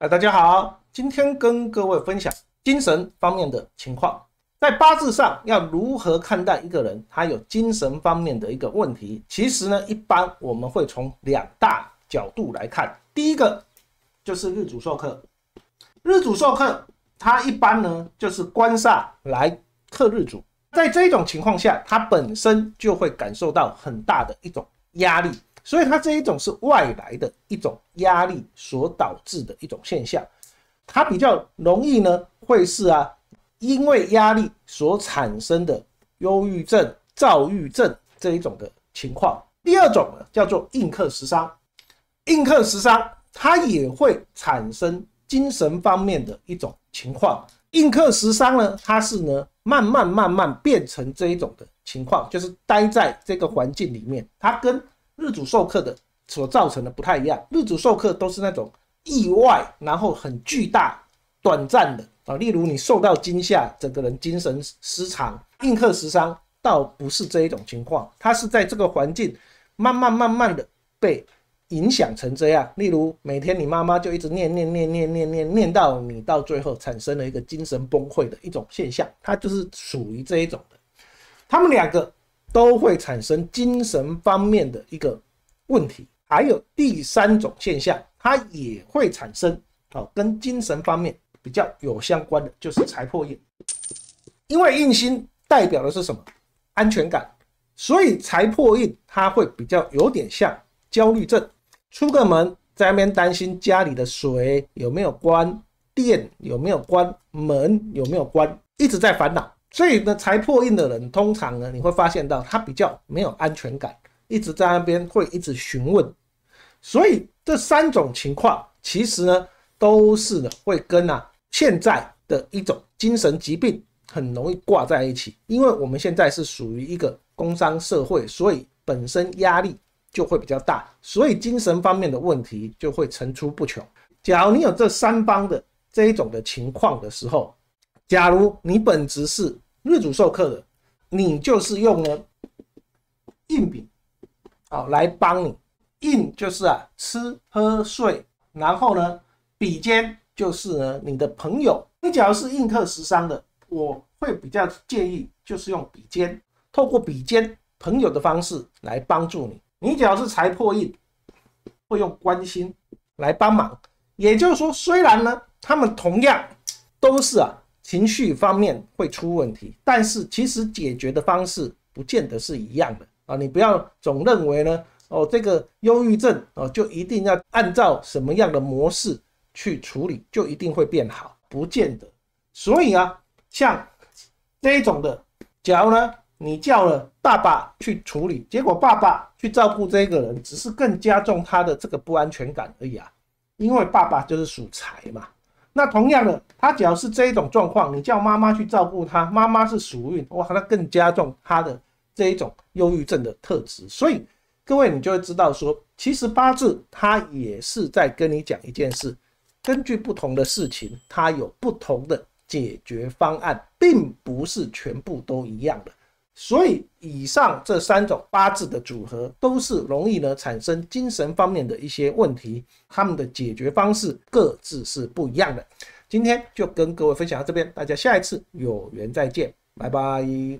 啊，大家好，今天跟各位分享精神方面的情况，在八字上要如何看待一个人他有精神方面的一个问题？其实呢，一般我们会从两大角度来看，第一个就是日主授课，日主授课，它一般呢就是官煞来克日主，在这种情况下，他本身就会感受到很大的一种压力。所以它这一种是外来的一种压力所导致的一种现象，它比较容易呢会是啊因为压力所产生的忧郁症、躁郁症这一种的情况。第二种呢叫做印克时伤，印克时伤它也会产生精神方面的一种情况。印克时伤呢它是呢慢慢慢慢变成这一种的情况，就是待在这个环境里面，它跟日主授课的所造成的不太一样，日主授课都是那种意外，然后很巨大、短暂的啊。例如你受到惊吓，整个人精神失常，印刻时伤，倒不是这一种情况。他是在这个环境慢慢慢慢的被影响成这样。例如每天你妈妈就一直念念念念念念念到你，到最后产生了一个精神崩溃的一种现象，它就是属于这一种的。他们两个。都会产生精神方面的一个问题，还有第三种现象，它也会产生。好，跟精神方面比较有相关的，就是财破印，因为印星代表的是什么？安全感，所以财破印它会比较有点像焦虑症，出个门在外面担心家里的水有没有关，电有没有关，门有没有关，一直在烦恼。所以呢，才破印的人，通常呢，你会发现到他比较没有安全感，一直在那边会一直询问。所以这三种情况，其实呢，都是呢会跟啊现在的一种精神疾病很容易挂在一起。因为我们现在是属于一个工商社会，所以本身压力就会比较大，所以精神方面的问题就会层出不穷。假如你有这三方的这一种的情况的时候，假如你本职是日主授课的，你就是用了硬笔，好来帮你。硬就是啊吃喝睡，然后呢笔尖就是呢你的朋友。你只要是印特十三的，我会比较建议就是用笔尖，透过笔尖朋友的方式来帮助你。你只要是财破印，会用关心来帮忙。也就是说，虽然呢他们同样都是啊。情绪方面会出问题，但是其实解决的方式不见得是一样的啊！你不要总认为呢，哦，这个忧郁症哦，就一定要按照什么样的模式去处理，就一定会变好，不见得。所以啊，像这一种的，假如呢，你叫了爸爸去处理，结果爸爸去照顾这个人，只是更加重他的这个不安全感而已啊，因为爸爸就是属财嘛。那同样的，他只要是这一种状况，你叫妈妈去照顾他，妈妈是属运，哇，那更加重他的这一种忧郁症的特质。所以，各位你就会知道说，其实八字它也是在跟你讲一件事，根据不同的事情，它有不同的解决方案，并不是全部都一样的。所以，以上这三种八字的组合都是容易呢产生精神方面的一些问题，他们的解决方式各自是不一样的。今天就跟各位分享到这边，大家下一次有缘再见，拜拜。